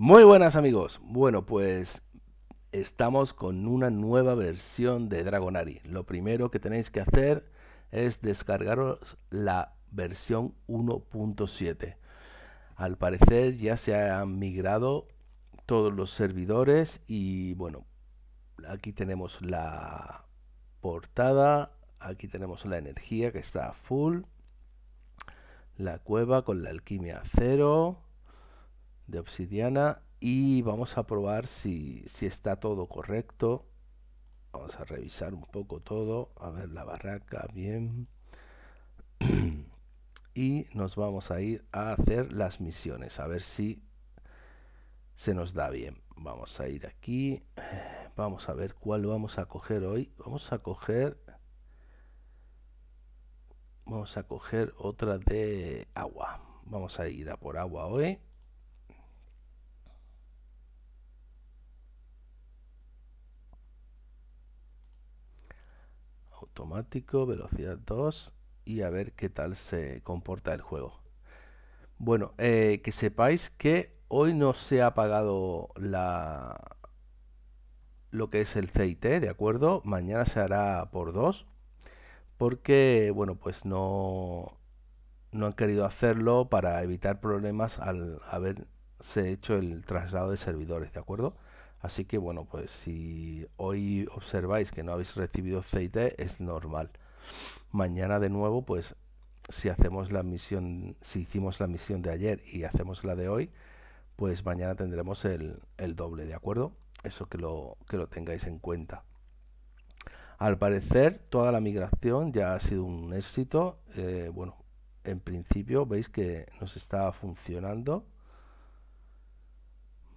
Muy buenas amigos. Bueno, pues estamos con una nueva versión de Dragonari. Lo primero que tenéis que hacer es descargaros la versión 1.7. Al parecer ya se han migrado todos los servidores y bueno, aquí tenemos la portada, aquí tenemos la energía que está a full, la cueva con la alquimia cero, de obsidiana y vamos a probar si, si está todo correcto. Vamos a revisar un poco todo, a ver la barraca, bien. y nos vamos a ir a hacer las misiones, a ver si se nos da bien. Vamos a ir aquí, vamos a ver cuál vamos a coger hoy. Vamos a coger... Vamos a coger otra de agua. Vamos a ir a por agua hoy. automático, velocidad 2 y a ver qué tal se comporta el juego. Bueno, eh, que sepáis que hoy no se ha pagado la lo que es el CIT, ¿de acuerdo? Mañana se hará por 2 porque, bueno, pues no, no han querido hacerlo para evitar problemas al haberse hecho el traslado de servidores, ¿de acuerdo? Así que bueno, pues si hoy observáis que no habéis recibido aceite, es normal. Mañana de nuevo, pues si hacemos la misión, si hicimos la misión de ayer y hacemos la de hoy, pues mañana tendremos el, doble, ¿de acuerdo? Eso que lo, que lo tengáis en cuenta. Al parecer, toda la migración ya ha sido un éxito. Eh, bueno, en principio veis que nos está funcionando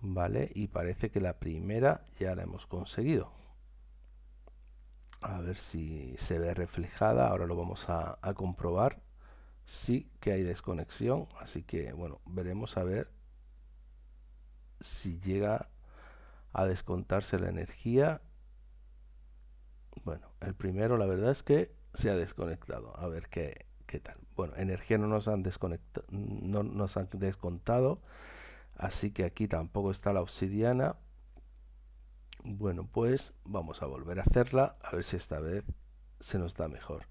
vale y parece que la primera ya la hemos conseguido a ver si se ve reflejada ahora lo vamos a, comprobar sí que hay desconexión así que bueno veremos a ver si llega a descontarse la energía bueno el primero la verdad es que se ha desconectado a ver qué, qué tal bueno energía no nos han desconectado no nos han descontado así que aquí tampoco está la obsidiana bueno pues vamos a volver a hacerla a ver si esta vez se nos da mejor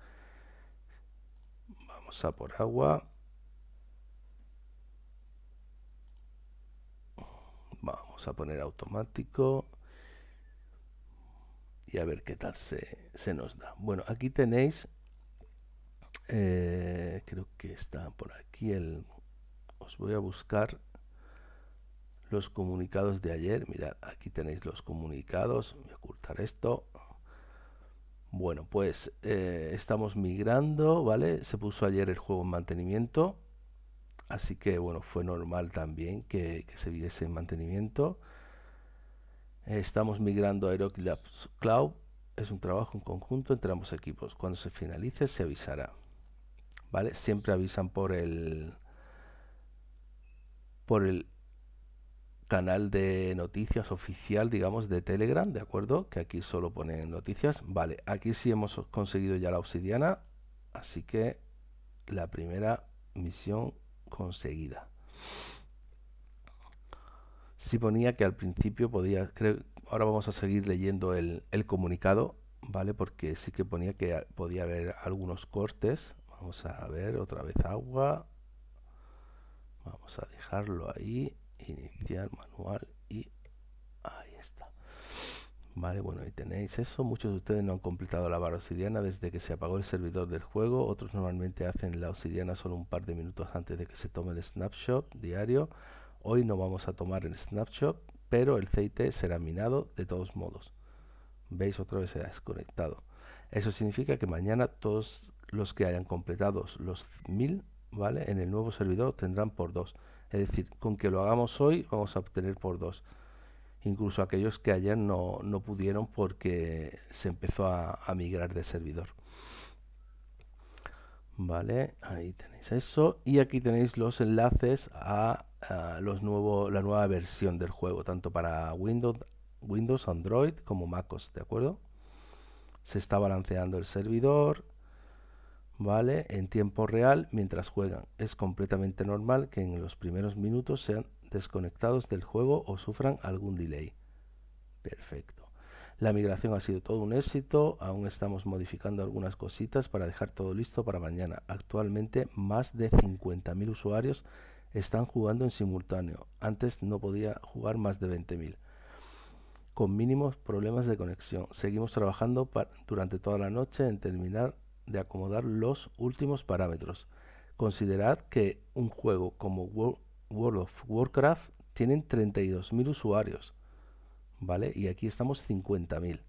vamos a por agua vamos a poner automático y a ver qué tal se, nos da bueno aquí tenéis eh, creo que está por aquí el os voy a buscar los comunicados de ayer. Mirad, aquí tenéis los comunicados. Voy a ocultar esto. Bueno, pues eh, estamos migrando, ¿vale? Se puso ayer el juego en mantenimiento. Así que, bueno, fue normal también que, se viese en mantenimiento. estamos migrando a Aeroclubs Cloud. Es un trabajo en conjunto entre ambos equipos. Cuando se finalice se avisará. ¿Vale? Siempre avisan por el por el canal de noticias oficial, digamos, de Telegram, ¿de acuerdo? Que aquí solo pone noticias. Vale, aquí sí hemos conseguido ya la obsidiana, así que la primera misión conseguida. Sí ponía que al principio podía, creo, ahora vamos a seguir leyendo el, el comunicado, ¿vale? Porque sí que ponía que podía haber algunos cortes. Vamos a ver, otra vez agua. Vamos a dejarlo ahí iniciar manual y ahí está vale bueno y tenéis eso muchos de ustedes no han completado la barra obsidiana desde que se apagó el servidor del juego otros normalmente hacen la obsidiana solo un par de minutos antes de que se tome el snapshot diario hoy no vamos a tomar el snapshot pero el aceite será minado de todos modos veis otra vez se ha desconectado eso significa que mañana todos los que hayan completado los 1000 vale en el nuevo servidor tendrán por dos es decir, con que lo hagamos hoy vamos a obtener por dos. Incluso aquellos que ayer no, pudieron porque se empezó a, migrar de servidor. Vale, ahí tenéis eso. Y aquí tenéis los enlaces a, los nuevo, la nueva versión del juego, tanto para Windows, Windows, Android como MacOS, ¿de acuerdo? Se está balanceando el servidor, ¿vale? En tiempo real mientras juegan. Es completamente normal que en los primeros minutos sean desconectados del juego o sufran algún delay. Perfecto. La migración ha sido todo un éxito, aún estamos modificando algunas cositas para dejar todo listo para mañana. Actualmente más de 50.000 usuarios están jugando en simultáneo. Antes no podía jugar más de 20.000 con mínimos problemas de conexión. Seguimos trabajando durante toda la noche en terminar de acomodar los últimos parámetros. Considerad que un juego como World of Warcraft tienen 32.000 usuarios, ¿vale? Y aquí estamos 50.000.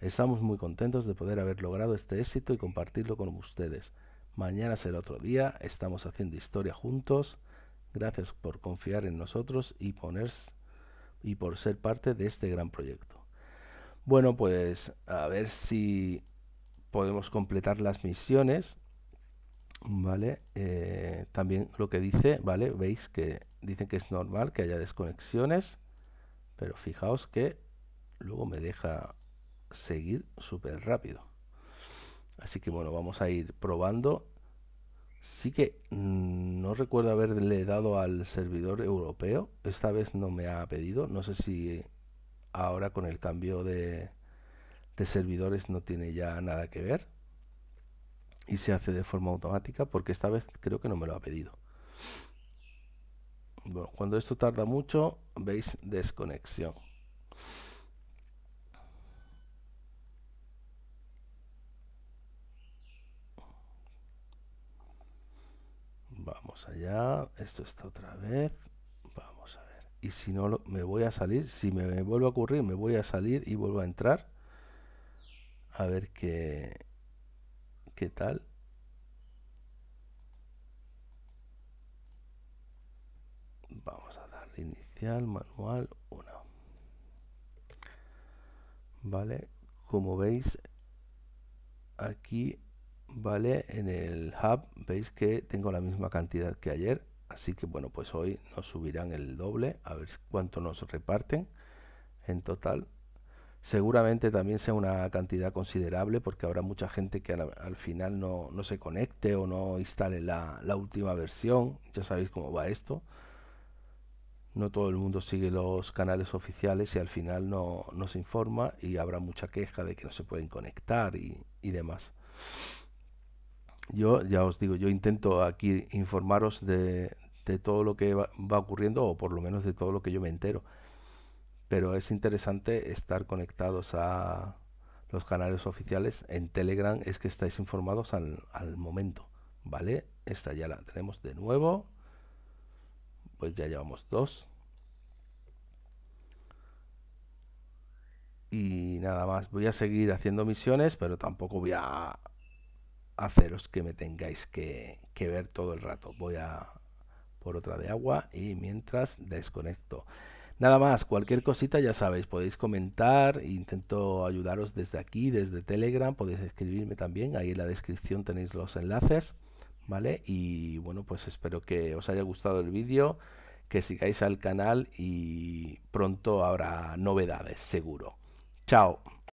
Estamos muy contentos de poder haber logrado este éxito y compartirlo con ustedes. Mañana será otro día, estamos haciendo historia juntos. Gracias por confiar en nosotros y, ponerse y por ser parte de este gran proyecto. Bueno, pues a ver si podemos completar las misiones, ¿vale? Eh, también lo que dice, ¿vale? Veis que dicen que es normal que haya desconexiones, pero fijaos que luego me deja seguir súper rápido. Así que bueno, vamos a ir probando. Sí que mm, no recuerdo haberle dado al servidor europeo. Esta vez no me ha pedido. No sé si ahora con el cambio de, de servidores no tiene ya nada que ver y se hace de forma automática porque esta vez creo que no me lo ha pedido. Bueno, cuando esto tarda mucho, veis desconexión. Vamos allá, esto está otra vez. Vamos a ver. Y si no, me voy a salir. Si me, vuelvo vuelve a ocurrir, me voy a salir y vuelvo a entrar a ver qué, qué tal. Vamos a darle inicial, manual 1. Vale, como veis aquí, vale, en el hub veis que tengo la misma cantidad que ayer. Así que bueno, pues hoy nos subirán el doble, a ver cuánto nos reparten en total seguramente también sea una cantidad considerable porque habrá mucha gente que al, final no, se conecte o no instale la, última versión. Ya sabéis cómo va esto. No todo el mundo sigue los canales oficiales y al final no, no se informa y habrá mucha queja de que no se pueden conectar y, demás. Yo ya os digo, yo intento aquí informaros de, todo lo que va ocurriendo o por lo menos de todo lo que yo me entero pero es interesante estar conectados a los canales oficiales en Telegram, es que estáis informados al, momento, ¿vale? Esta ya la tenemos de nuevo, pues ya llevamos dos. y nada más. Voy a seguir haciendo misiones, pero tampoco voy a haceros que me tengáis que, ver todo el rato. Voy a por otra de agua y mientras desconecto. Nada más, cualquier cosita ya sabéis, podéis comentar, intento ayudaros desde aquí, desde Telegram, podéis escribirme también, ahí en la descripción tenéis los enlaces, ¿vale? Y bueno, pues espero que os haya gustado el vídeo, que sigáis al canal y pronto habrá novedades, seguro. Chao.